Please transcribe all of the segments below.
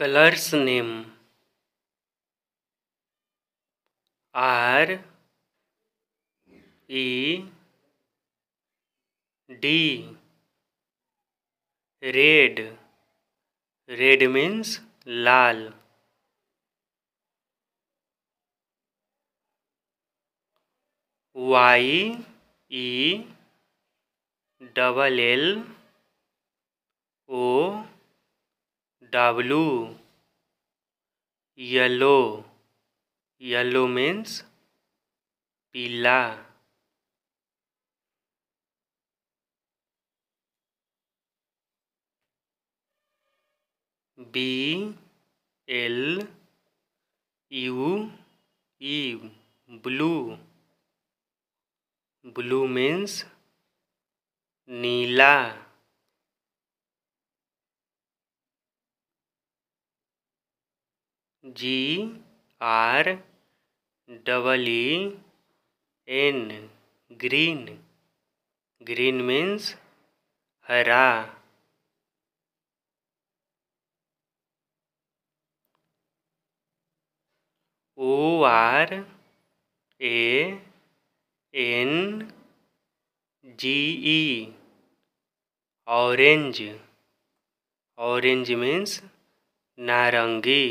colours name R E D red red means लाल Y E double L W yellow yellow means pila B L U E blue blue means nila G R double E N green green means हरा O R A N G E orange orange means नारंगी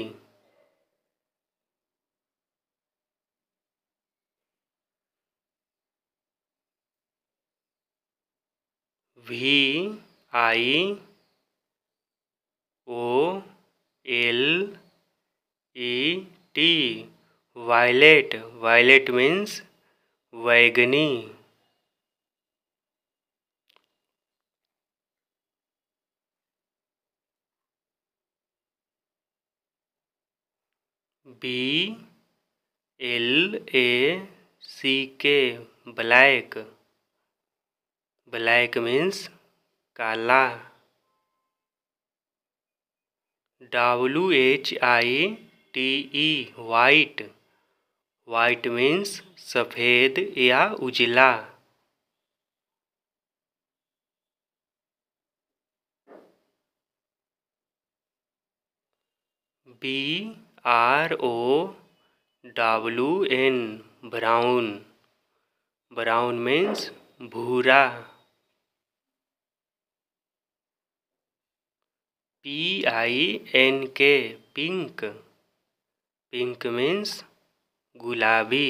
V I O L E T violet violet means वैगनी B L A C K black black means काला W H I T E white white means सफ़ेद या उजला B R O W N brown brown means भूरा P I N K pink pink means गुलाबी